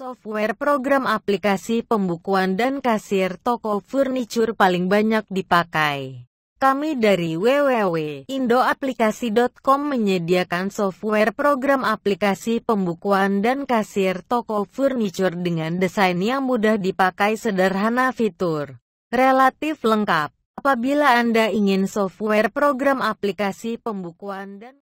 Software program aplikasi pembukuan dan kasir toko furniture paling banyak dipakai. Kami dari www.indoaplikasi.com menyediakan software program aplikasi pembukuan dan kasir toko furniture dengan desain yang mudah dipakai sederhana fitur. Relatif lengkap. Apabila Anda ingin software program aplikasi pembukuan dan